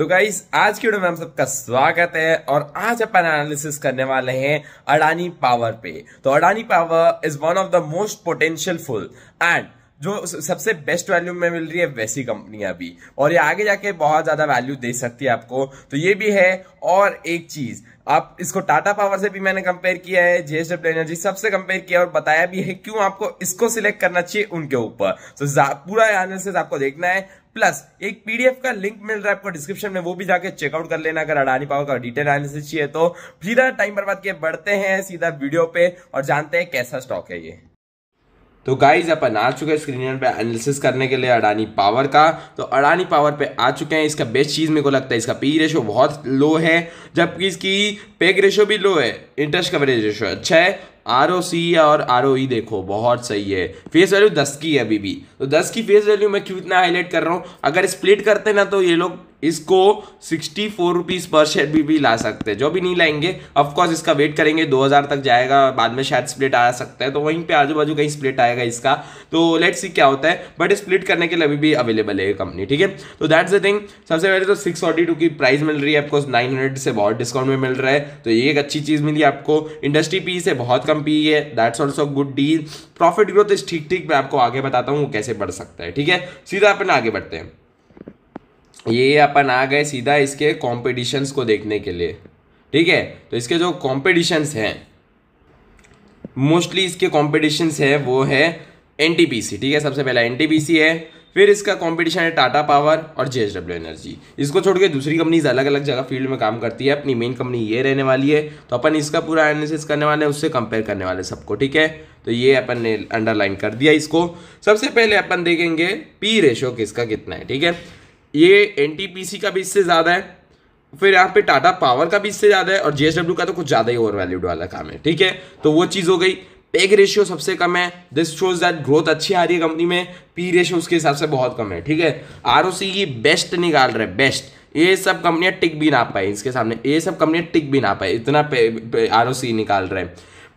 तो गाइज आज की वीडियो में हम सबका स्वागत है और आज अपन एनालिसिस करने वाले हैं अडानी पावर पे तो Adani power is one of the most potential full and जो सबसे बेस्ट वैल्यू में मिल रही है वैसी कंपनियां भी और ये आगे जाके बहुत ज्यादा वैल्यू दे सकती है आपको तो ये भी है और एक चीज आप इसको टाटा पावर से भी मैंने कंपेयर किया है जेएसडब्ल्यू एनर्जी सबसे कंपेयर किया और बताया भी है क्यों आपको इसको सिलेक्ट करना चाहिए उनके ऊपर तो पूरा एनालिसिस आपको देखना है प्लस एक पीडीएफ का लिंक मिल रहा है आपको डिस्क्रिप्शन में वो भी जाके चेकआउट कर लेना अगर अडानी पावर का डिटेल एनालिसिस चाहिए तो सीधा टाइम बर्बाद के बढ़ते हैं सीधा वीडियो पे और जानते हैं कैसा स्टॉक है ये तो गाइज अपन आ चुके हैं स्क्रीन पे एनालिसिस करने के लिए अडानी पावर का तो अडानी पावर पे आ चुके हैं इसका बेस्ट चीज़ मेरे को लगता है इसका पी रेशो e बहुत लो है जबकि इसकी पेग रेशो भी लो है इंटरेस्ट कवरेज रेशो अच्छा है आर ओ सी और आर ओ ई देखो बहुत सही है फेस वैल्यू दस की है अभी भी तो दस की फेस वैल्यू मैं क्यों इतना हाईलाइट कर रहा हूँ अगर स्प्लिट करते ना तो ये लोग इसको सिक्सटी फोर रुपीज़ पर शेयर भी, भी ला सकते हैं जो भी नहीं लाएंगे ऑफकोर्स इसका वेट करेंगे दो हज़ार तक जाएगा बाद में शायद स्प्लिट आ सकता है तो वहीं पे आजू बाजू कहीं स्प्लिट आएगा इसका तो लेट्स सी क्या होता है बट स्प्लिट करने के लिए अभी भी अवेलेबल है कंपनी ठीक है तो दैट्स द थिंग सबसे पहले तो सिक्स फोर्टी टू की प्राइस मिल रही है ऑफकोर्स नाइन हंड्रेड से बहुत डिस्काउंट में मिल रहा है तो ये एक अच्छी चीज़ मिली आपको इंडस्ट्री पी से बहुत कम पी है that's also good deal profit growth इस ठीक ठीक मैं आपको आगे बताता हूँ वो कैसे बढ़ सकता है ठीक है सीधा अपन आगे बढ़ते हैं ये अपन आ गए सीधा इसके कॉम्पिटिशन्स को देखने के लिए ठीक है तो इसके जो कॉम्पिटिशन्स हैं मोस्टली इसके कॉम्पिटिशन्स हैं वो है एन ठीक है सबसे पहला एन है फिर इसका कंपटीशन है टाटा पावर और जे एनर्जी इसको छोड़ के दूसरी कंपनीज अलग अलग जगह फील्ड में काम करती है अपनी मेन कंपनी ये रहने वाली है तो अपन इसका पूरा एनालिसिस करने वाले हैं उससे कंपेयर करने वाले सबको ठीक है तो ये अपन ने अंडरलाइन कर दिया इसको सबसे पहले अपन देखेंगे पी रेशो किसका कितना है ठीक है ये एन का भी इससे ज़्यादा है फिर यहाँ पे टाटा पावर का भी इससे ज़्यादा है और जे का तो कुछ ज़्यादा ही ओवर वैल्यूड वाला काम है ठीक है तो वो चीज़ हो गई पेग रेशियो सबसे कम है दिस शोज दैट ग्रोथ अच्छी आ रही है कंपनी में पी रेशियो उसके हिसाब से बहुत कम है ठीक है आर की बेस्ट निकाल रहे बेस्ट ये सब कंपनियां टिक भी ना पाए इसके सामने ये सब कंपनियां टिक भी ना पाए इतना आर ओ निकाल रहे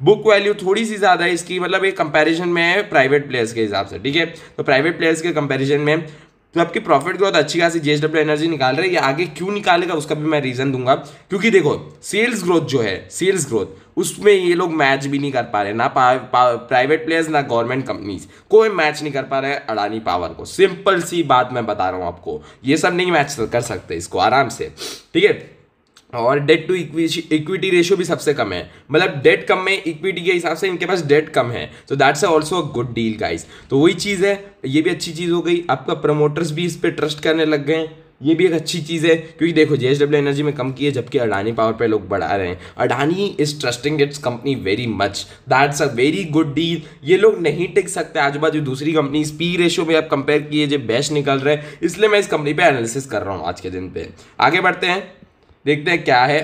बुक वैल्यू थोड़ी सी ज़्यादा है इसकी मतलब एक कंपैरिजन में है प्राइवेट प्लेयर्स के हिसाब से ठीक है तो प्राइवेट प्लेयर्स के कंपैरिजन में तो आपकी प्रॉफिट ग्रोथ अच्छी खासी जेएसडब्ल्यू एनर्जी निकाल रही है आगे क्यों निकालेगा उसका भी मैं रीज़न दूंगा क्योंकि देखो सेल्स ग्रोथ जो है सेल्स ग्रोथ उसमें ये लोग मैच भी नहीं कर पा रहे ना प्राइवेट प्लेयर्स ना गवर्नमेंट कंपनीज कोई मैच नहीं कर पा रहे अडानी पावर को सिंपल सी बात मैं बता रहा हूँ आपको ये सब नहीं मैच कर सकते इसको आराम से ठीक है हाँ, और डेट टू इक्विटी रेशियो भी सबसे कम है मतलब डेट कम में इक्विटी के हिसाब से इनके पास डेट कम है तो that's also a good deal guys तो वही चीज़ है ये भी अच्छी चीज़ हो गई आपका प्रमोटर्स भी इस पर ट्रस्ट करने लग गए ये भी एक अच्छी चीज़ है क्योंकि देखो जे एनर्जी में कम की है जबकि अडानी पावर पे लोग बढ़ा रहे हैं Adani is trusting its company very much that's a very good deal ये लोग नहीं टिक सकते आज बाजू दूसरी कंपनी पी रेशियो में आप कंपेयर किए जो बेस्ट निकल रहे हैं इसलिए मैं इस कंपनी पर एनालिसिस कर रहा हूँ आज के दिन पे आगे बढ़ते हैं देखते हैं क्या है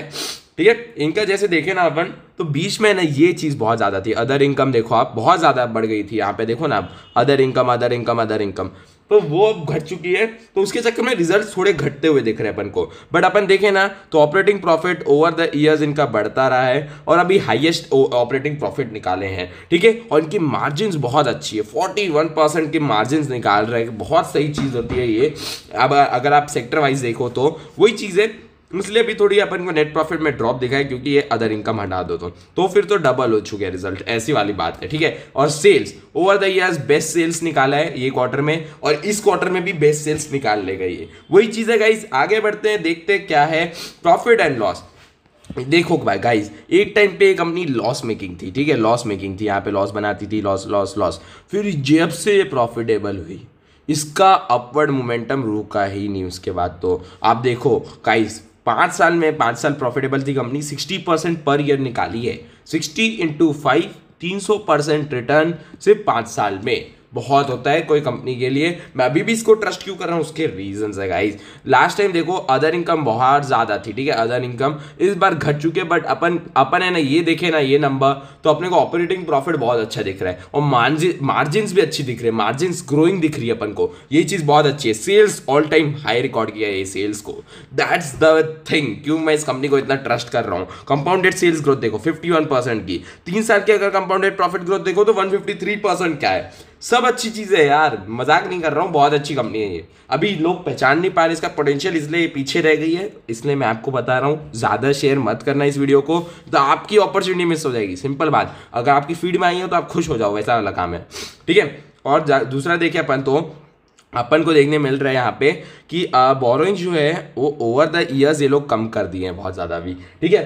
ठीक है इनका जैसे देखें ना अपन तो बीच में ना ये चीज़ बहुत ज़्यादा थी अदर इनकम देखो आप बहुत ज़्यादा बढ़ गई थी यहाँ पे देखो ना आप other income other income other income तो वो अब घट चुकी है तो उसके चक्कर में रिजल्ट थोड़े घटते हुए दिख रहे हैं अपन को बट अपन देखें ना तो operating profit over the years इनका बढ़ता रहा है और अभी हाईएस्ट ऑपरेटिंग प्रॉफिट निकाले हैं ठीक है और इनकी मार्जिन बहुत अच्छी है फोर्टी वन परसेंट की मार्जिन निकाल रहे हैं बहुत सही चीज़ होती है ये अब अगर आप सेक्टर वाइज देखो तो वही चीज़ है इसलिए भी थोड़ी अपन को नेट प्रॉफिट में ड्रॉप दिखा है क्योंकि ये अदर इनकम हटा दो तो, तो फिर तो डबल हो चुके हैं रिजल्ट ऐसी वाली बात है ठीक है और sales over the years best sales निकाला है ये क्वार्टर में और इस क्वार्टर में भी बेस्ट सेल्स निकाल ले गई है वही चीज़ है गाइज आगे बढ़ते हैं देखते हैं क्या है प्रॉफिट एंड लॉस देखो भाई गाइज एक टाइम पे कंपनी लॉस मेकिंग थी ठीक है लॉस मेकिंग थी यहाँ पे लॉस बनाती थी लॉस लॉस लॉस फिर जब से ये प्रॉफिटेबल हुई इसका अपवर्ड मोमेंटम रुका ही नहीं उसके बाद तो आप देखो काइज पाँच साल में पाँच साल प्रॉफिटेबल थी company sixty percent per year निकाली है सिक्सटी इंटू फाइव तीन सौ परसेंट रिटर्न सिर्फ पाँच साल में बहुत होता है कोई कंपनी के लिए मैं अभी भी इसको ट्रस्ट क्यों कर रहा हूँ उसके रीजंस है गाइज लास्ट टाइम देखो अदर इनकम बहुत ज़्यादा थी ठीक है अदर इनकम इस बार घट चुके बट अपन अपन है ना ये देखे ना ये नंबर तो अपने को ऑपरेटिंग प्रॉफिट बहुत अच्छा दिख रहा है और मार्जिन भी अच्छी दिख रही है मार्जिन ग्रोइंग दिख रही है अपन को ये चीज़ बहुत अच्छी है sales all time high record किया है सेल्स को दैट्स द थिंग क्यों मैं इस कंपनी को इतना ट्रस्ट कर रहा हूँ कंपाउंडेड सेल्स ग्रोथ देखो फिफ्टी परसेंट की तीन साल की अगर कंपाउंडेड प्रॉफिट ग्रोथ देखो तो वन परसेंट क्या है सब अच्छी चीज़ है यार मजाक नहीं कर रहा हूँ बहुत अच्छी कंपनी है ये अभी लोग पहचान नहीं पा रहे इसका पोटेंशियल इसलिए पीछे रह गई है इसलिए मैं आपको बता रहा हूँ ज़्यादा शेयर मत करना इस वीडियो को तो आपकी अपॉर्चुनिटी मिस हो जाएगी सिंपल बात अगर आपकी फीड में आई है तो आप खुश हो जाओ वैसा वाला काम है ठीक है और दूसरा देखिए अपन तो अपन को देखने मिल रहा है यहाँ पे कि बोरोइंग जो है वो ओवर द ईयर्स ये लोग कम कर दिए हैं बहुत ज़्यादा भी ठीक है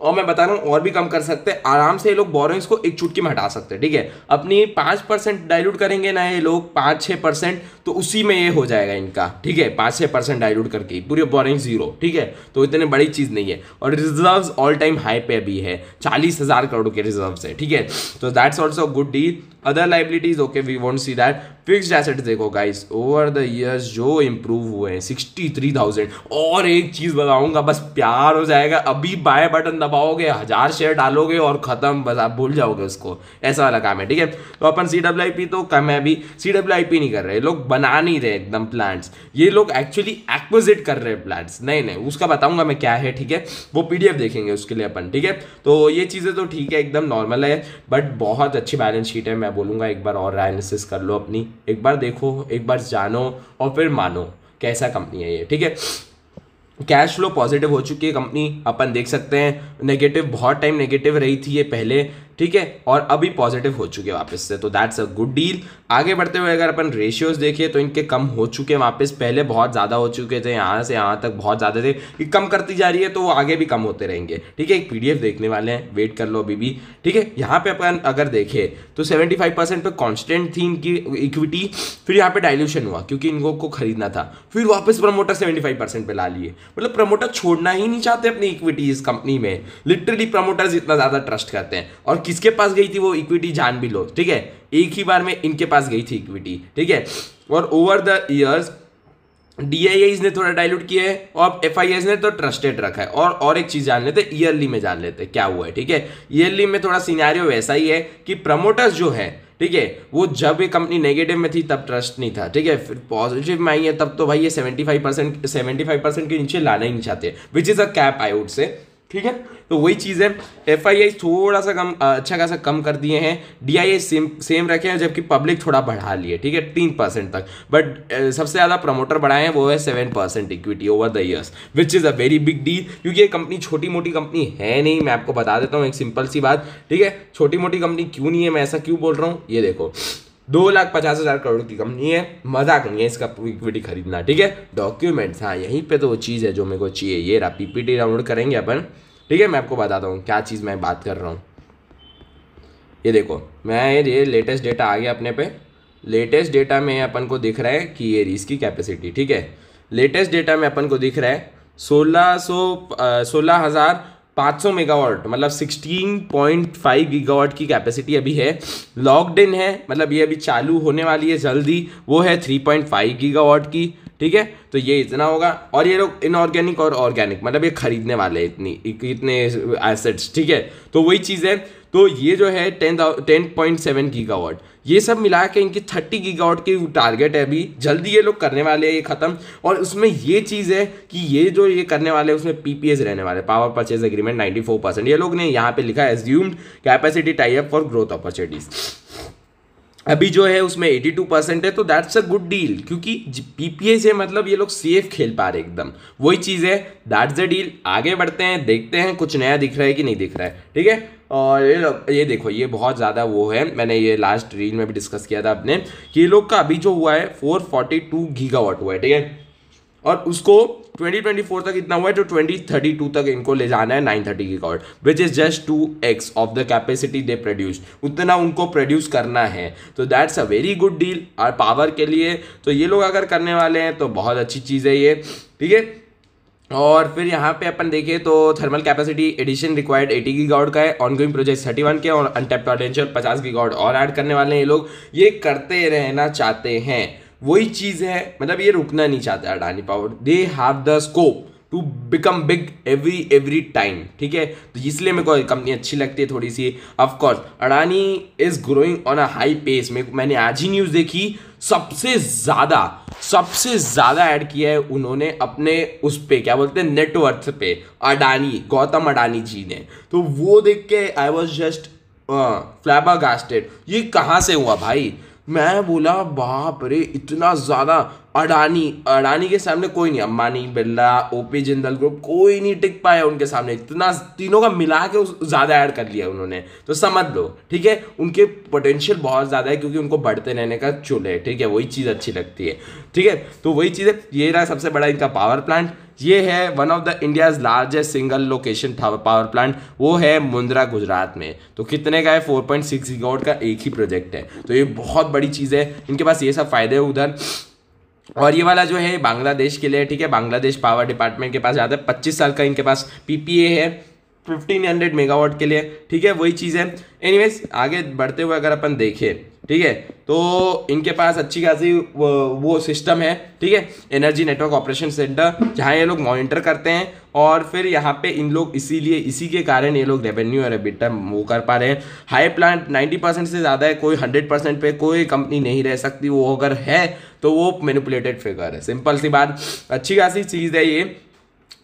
और मैं बता रहा हूँ और भी कम कर सकते हैं आराम से ये लोग बोरोइंग्स को एक चुटकी में हटा सकते हैं ठीक है अपनी पाँच परसेंट डायलूट करेंगे ना ये लोग पाँच छः परसेंट तो उसी में ये हो जाएगा इनका ठीक है पाँच छः परसेंट डायलूट करके पूरी बोरिंग जीरो ठीक है तो इतने बड़ी चीज़ नहीं है और रिजर्व ऑल टाइम हाई पे भी है चालीस हज़ार करोड़ के रिजर्व है ठीक है तो that's also good deal other liabilities okay we want see that fixed asset देखो गाइस ओवर द ईयर्स जो इम्प्रूव हुए हैं सिक्सटी थ्री थाउजेंड और एक चीज़ बताऊंगा बस प्यार हो जाएगा अभी बाय बटन दबाओगे हज़ार शेयर डालोगे और ख़त्म बस आप भूल जाओगे उसको ऐसा वाला काम है ठीक है तो अपन सी डब्ल्यू आई पी तो कम है अभी सी डब्ल्यू आई पी नहीं कर रहे लोग बना नहीं रहे एकदम प्लांट्स ये लोग एक्चुअली एक्विजिट कर रहे हैं प्लांट्स नहीं नहीं उसका बताऊंगा मैं क्या है ठीक है वो पी डी एफ देखेंगे उसके लिए अपन ठीक है तो ये चीज़ें तो ठीक है एकदम नॉर्मल है बट बहुत अच्छी बैलेंस शीट है मैं मैं बोलूँगा एक बार और एनालिसिस कर लो अपनी एक बार देखो एक बार जानो और फिर मानो कैसा कंपनी है ये ठीक है कैश फ्लो पॉजिटिव हो चुकी है कंपनी अपन देख सकते हैं नेगेटिव बहुत टाइम नेगेटिव रही थी ये पहले ठीक है और अभी पॉजिटिव हो चुके वापस से तो दैट्स अ गुड डील आगे बढ़ते हुए अगर अपन रेशियोज देखिए तो इनके कम हो चुके वापस पहले बहुत ज़्यादा हो चुके थे यहाँ से यहाँ तक बहुत ज़्यादा थे कि कम करती जा रही है तो वो आगे भी कम होते रहेंगे ठीक है एक पीडीएफ देखने वाले हैं वेट कर लो अभी भी ठीक है यहाँ पे अपन अगर देखें तो सेवेंटी परसेंट पर कॉन्स्टेंट थी इनकी इक्विटी फिर यहाँ पे डायल्यूशन हुआ क्योंकि इनको को खरीदना था फिर वापस प्रमोटर सेवेंटी परसेंट ला लिए मतलब प्रमोटर छोड़ना ही नहीं चाहते अपनी इक्विटीज कंपनी में लिटरली प्रमोटर्स इतना ज़्यादा ट्रस्ट करते हैं और किसके पास गई थी वो इक्विटी जान भी लो ठीक है एक ही बार में इनके पास गई थी इक्विटी ठीक है और ओवर द ईयर्स डी ने थोड़ा डाइल्यूट किया है और एफ ने तो ट्रस्टेड रखा है और और एक चीज़ जान लेते ईयरली में जान लेते क्या हुआ है ठीक है ईयरली में थोड़ा सीनारियो वैसा ही है कि प्रमोटर्स जो है ठीक है वो जब ये कंपनी नेगेटिव में थी तब ट्रस्ट नहीं था ठीक है फिर पॉजिटिव में आई है तब तो भाई ये seventy five percent seventy five percent के नीचे लाना ही नहीं चाहते which is a cap I would say ठीक है तो वही चीज़ है एफ थोड़ा सा कम अच्छा खासा कम कर दिए हैं डी आई सेम सेम रखे हैं जबकि पब्लिक थोड़ा बढ़ा लिए ठीक है तीन परसेंट तक बट सबसे ज़्यादा प्रमोटर बढ़ाए हैं वो है seven percent equity over the years which is a very big deal क्योंकि ये कंपनी छोटी मोटी कंपनी है नहीं मैं आपको बता देता हूँ एक सिंपल सी बात ठीक है छोटी मोटी कंपनी क्यों नहीं है मैं ऐसा क्यों बोल रहा हूँ ये देखो दो लाख पचास हज़ार करोड़ की कंपनी है मजाक नहीं है इसका इक्विटी खरीदना ठीक है डॉक्यूमेंट्स हाँ यहीं पे तो वो चीज़ है जो मेरे को चाहिए ये रहा पीपीटी डाउनलोड करेंगे अपन ठीक है मैं आपको बताता हूँ क्या चीज़ मैं बात कर रहा हूँ ये देखो मैं ये लेटेस्ट डेटा आ गया अपने पे लेटेस्ट डेटा में अपन को दिख रहा है कि ये इसकी कैपेसिटी ठीक है लेटेस्ट डेटा में अपन को दिख रहा है सोलह सौ सोलह हज़ार 500 मेगावाट मतलब 16.5 गीगावाट की कैपेसिटी अभी है लॉकड इन है मतलब ये अभी चालू होने वाली है जल्दी वो है 3.5 गीगावाट की ठीक है तो ये इतना होगा और ये लोग इनऑर्गेनिक और ऑर्गेनिक मतलब ये खरीदने वाले इतनी इतने एसेट्स ठीक है तो वही चीज़ है तो ये जो है ten ten point seven gigawatt ये सब मिला के इनकी थर्टी गीगावाट की टारगेट है अभी जल्दी ये लोग करने वाले हैं ये ख़त्म और उसमें ये चीज़ है कि ये जो ये करने वाले हैं उसमें पी रहने वाले power purchase agreement ninety percent ये लोग ने यहाँ पे लिखा है assumed capacity type for growth opportunities अभी जो है उसमें 82 परसेंट है तो दैट्स अ गुड डील क्योंकि पीपीए से मतलब ये लोग सेफ खेल पा रहे एकदम वही चीज़ है दैट्स अ डील आगे बढ़ते हैं देखते हैं कुछ नया दिख रहा है कि नहीं दिख रहा है ठीक है और ये ये देखो ये बहुत ज़्यादा वो है मैंने ये लास्ट रील में भी डिस्कस किया था अपने कि ये लोग का अभी जो हुआ है फोर 442 वॉट हुआ है ठीक है और उसको 2024 तक इतना हुआ है तो 2032 तक इनको ले जाना है 930 thirty gigawatt which is just two x of the capacity they produce उतना उनको प्रोड्यूस करना है तो that's a very good deal और पावर के लिए तो ये लोग अगर करने वाले हैं तो बहुत अच्छी चीज़ है ये ठीक है और फिर यहाँ पे अपन देखें तो thermal capacity addition required 80 gigawatt का है ऑन गोइंग प्रोजेक्ट वन के और अनटेप पोटेंशियल 50 गीगावाट और ऐड करने वाले हैं ये लोग ये करते रहना चाहते हैं वही चीज़ है मतलब ये रुकना नहीं चाहते Adani power they have the scope to become big every every time ठीक है तो इसलिए मेरे को कंपनी अच्छी लगती है थोड़ी सी of course Adani is growing on a high pace में मैंने आज ही न्यूज़ देखी सबसे ज़्यादा सबसे ज़्यादा ऐड किया है उन्होंने अपने उस पे क्या बोलते हैं नेटवर्थ पे अडानी गौतम अडानी जी ने तो वो देख के आई वॉज जस्ट फ्लैबागास्टेड ये कहाँ से हुआ भाई मैं बोला बाप रे इतना ज़्यादा अडानी अडानी के सामने कोई नहीं अम्बानी बिरला ओपी जिंदल ग्रुप कोई नहीं टिक पाया उनके सामने इतना तीनों का मिला के ज़्यादा ऐड कर लिया उन्होंने तो समझ लो ठीक है उनके पोटेंशियल बहुत ज़्यादा है क्योंकि उनको बढ़ते रहने का चुल है ठीक है वही चीज़ अच्छी लगती है ठीक है तो वही चीज़ है ये रहा सबसे बड़ा इनका पावर प्लांट ये है one of the India's largest single location power plant वो है मुंद्रा गुजरात में तो कितने का है फोर पॉइंट सिक्स का एक ही प्रोजेक्ट है तो ये बहुत बड़ी चीज़ है इनके पास ये सब फ़ायदे उधर और ये वाला जो है बांग्लादेश के लिए ठीक है बांग्लादेश पावर डिपार्टमेंट के पास जाता है पच्चीस साल का इनके पास पी है फिफ्टीन हंड्रेड मेगावाट के लिए ठीक है वही चीज़ है एनीवेज आगे बढ़ते हुए अगर अपन देखें ठीक है तो इनके पास अच्छी खासी वो, वो सिस्टम है ठीक है एनर्जी नेटवर्क ऑपरेशन सेंटर जहाँ ये लोग मॉनिटर करते हैं और फिर यहाँ पे इन लोग इसीलिए इसी के कारण ये लोग रेवेन्यू और एबिटा वो कर पा रहे हैं हाई प्लांट 90 परसेंट से ज़्यादा है कोई 100 परसेंट पे कोई कंपनी नहीं रह सकती वो अगर है तो वो मैनिपुलेटेड फिगर है सिंपल सी बात अच्छी खासी चीज़ है ये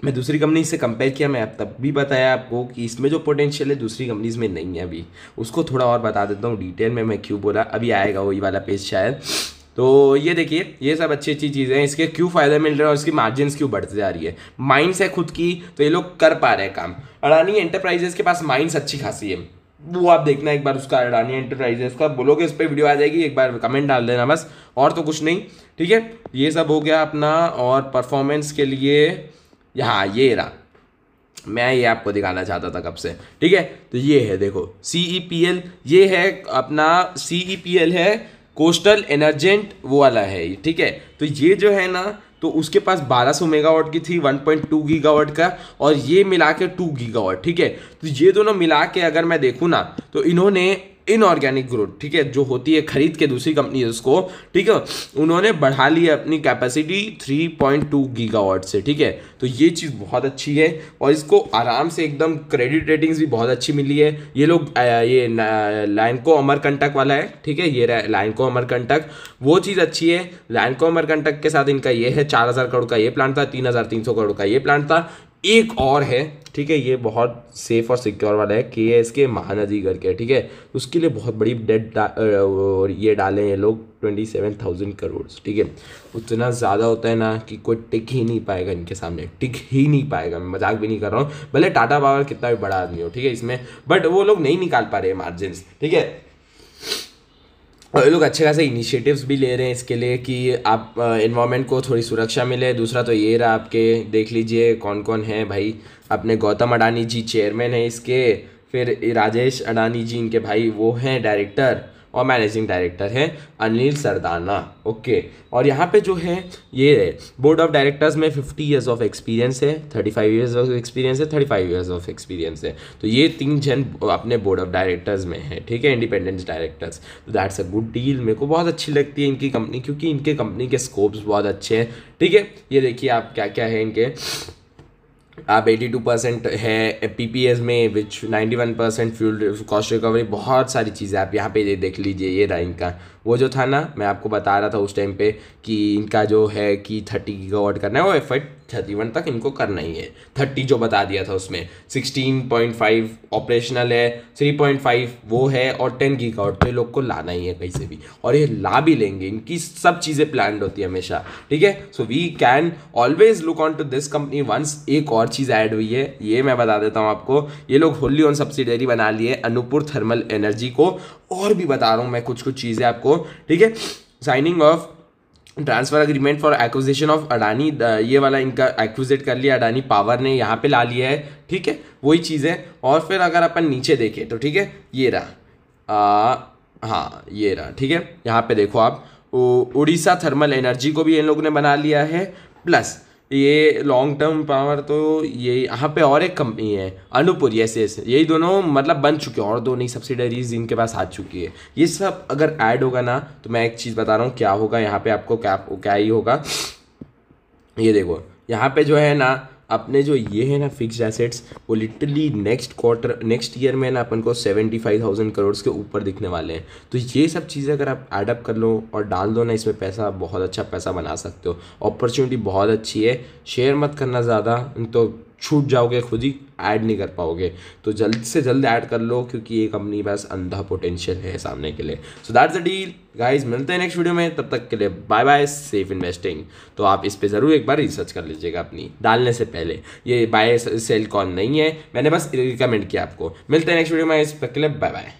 मैं दूसरी कंपनी से कंपेयर किया मैं तब भी बताया आपको कि इसमें जो पोटेंशियल है दूसरी कंपनीज में नहीं है अभी उसको थोड़ा और बता देता हूँ डिटेल में मैं क्यों बोला अभी आएगा वही वाला पेज शायद तो ये देखिए ये सब अच्छी अच्छी चीज़ें हैं इसके क्यों फ़ायदा मिल रहा है और इसकी मार्जिन क्यों बढ़ती जा रही है माइंड्स है खुद की तो ये लोग कर पा रहे हैं काम अडानी एंटरप्राइजेस के पास माइंड्स अच्छी खासी है वो आप देखना एक बार उसका अडानी एंटरप्राइजेस का बोलोगे उस पर वीडियो आ जाएगी एक बार कमेंट डाल देना बस और तो कुछ नहीं ठीक है ये सब हो गया अपना और परफॉर्मेंस के लिए यहाँ ये रहा मैं ये आपको दिखाना चाहता था कब से ठीक है तो ये है देखो सी ई पी एल ये है अपना सी ई पी एल है कोस्टल एनर्जेंट वो वाला है ठीक है तो ये जो है ना तो उसके पास 1200 मेगावाट की थी 1.2 गीगावाट का और ये मिला के टू गीगावाट ठीक है तो ये दोनों मिला के अगर मैं देखूँ ना तो इन्होंने इनऑर्गेनिक ग्रोथ ठीक है जो होती है खरीद के दूसरी कंपनी उसको ठीक है उन्होंने बढ़ा लिया अपनी कैपेसिटी 3.2 पॉइंट गीगावाट से ठीक है तो ये चीज़ बहुत अच्छी है और इसको आराम से एकदम क्रेडिट रेटिंग्स भी बहुत अच्छी मिली है ये लोग ये लाइनको अमरकंटक वाला है ठीक है ये लाइनको अमरकंटक वो चीज़ अच्छी है लाइनको अमरकंटक के साथ इनका ये है चार करोड़ का ये प्लांट था तीन करोड़ का ये प्लांट था एक और है ठीक है ये बहुत सेफ और सिक्योर वाला है के एस के महानदी करके ठीक है उसके लिए बहुत बड़ी डेट डा, ये डाले हैं लोग ट्वेंटी सेवन थाउजेंड करोड़ ठीक है उतना ज़्यादा होता है ना कि कोई टिक ही नहीं पाएगा इनके सामने टिक ही नहीं पाएगा मैं मजाक भी नहीं कर रहा हूँ भले टाटा पावर कितना भी बड़ा आदमी हो ठीक है इसमें बट वो लोग नहीं निकाल पा रहे मार्जिन ठीक है ये लोग अच्छे खासे इनिशिएटिव्स भी ले रहे हैं इसके लिए कि आप इन्वामेंट को थोड़ी सुरक्षा मिले दूसरा तो ये रहा आपके देख लीजिए कौन कौन है भाई अपने गौतम अडानी जी चेयरमैन हैं इसके फिर राजेश अडानी जी इनके भाई वो हैं डायरेक्टर और मैनेजिंग डायरेक्टर हैं अनिल सरदाना ओके और यहाँ पे जो है ये बोर्ड ऑफ डायरेक्टर्स में फिफ्टी ईयर्स ऑफ एक्सपीरियंस है thirty five years of experience है thirty five years of experience है तो ये तीन जन अपने बोर्ड ऑफ डायरेक्टर्स में है ठीक है इंडिपेंडेंट डायरेक्टर्स तो दैट्स अ गुड डील मेरे को बहुत अच्छी लगती है इनकी कंपनी क्योंकि इनके कंपनी के स्कोप्स बहुत अच्छे हैं ठीक है ये देखिए आप क्या क्या है इनके आप 82 परसेंट है पी में which 91 percent fuel cost recovery बहुत सारी चीज़ें आप यहाँ पे ये देख लीजिए ये रहा इनका वो जो था ना मैं आपको बता रहा था उस टाइम पे कि इनका जो है कि 30 गीगावाट करना है वो एफर्ट थर्टी वन तक इनको करना ही है थर्टी जो बता दिया था उसमें सिक्सटीन पॉइंट फाइव ऑपरेशनल है थ्री पॉइंट फाइव वो है और टेन की काउट तो ये लोग को लाना ही है कहीं से भी और ये ला भी लेंगे इनकी सब चीज़ें प्लान होती है हमेशा ठीक है so we can always look on to this company once एक और चीज़ ऐड हुई है ये मैं बता देता हूँ आपको ये लोग होली ऑन सब्सिडरी बना लिए अनुपुर थर्मल एनर्जी को और भी बता रहा हूँ मैं कुछ कुछ चीज़ें आपको ठीक है signing of transfer agreement for acquisition of Adani ये वाला इनका एक्विजिट कर लिया अडानी पावर ने यहाँ पे ला लिया है ठीक है वही चीज़ है और फिर अगर अपन नीचे देखें तो ठीक है ये रहा आ, हाँ ये रहा ठीक है यहाँ पे देखो आप उड़ीसा थर्मल एनर्जी को भी इन लोगों ने बना लिया है प्लस ये लॉन्ग टर्म पावर तो ये यहाँ पे और एक कंपनी है अनुपुर यस यस यही दोनों मतलब बन चुके हैं और दो नई सब्सिडरीज इनके पास आ चुकी है ये सब अगर ऐड होगा ना तो मैं एक चीज़ बता रहा हूँ क्या होगा यहाँ पे आपको क्या क्या ही होगा ये देखो यहाँ पे जो है ना अपने जो ये है ना फिक्स एसेट्स वो literally next quarter next year में ना अपन को सेवेंटी फाइव थाउजेंड करोड़ के ऊपर दिखने वाले हैं तो ये सब चीज़ें अगर आप एडअप कर लो और डाल दो ना इसमें पैसा बहुत अच्छा पैसा बना सकते हो अपॉर्चुनिटी बहुत अच्छी है शेयर मत करना ज़्यादा तो छूट जाओगे खुद ही ऐड नहीं कर पाओगे तो जल्द से जल्द ऐड कर लो क्योंकि ये कंपनी पास अंधा पोटेंशियल है सामने के लिए so that's a deal guys मिलते हैं नेक्स्ट वीडियो में तब तक के लिए बाय बाय सेफ इन्वेस्टिंग तो आप इस पर ज़रूर एक बार रिसर्च कर लीजिएगा अपनी डालने से पहले ये बाय सेल कॉन नहीं है मैंने बस रिकमेंड किया आपको मिलते हैं नेक्स्ट वीडियो में इस तक के लिए बाय बाय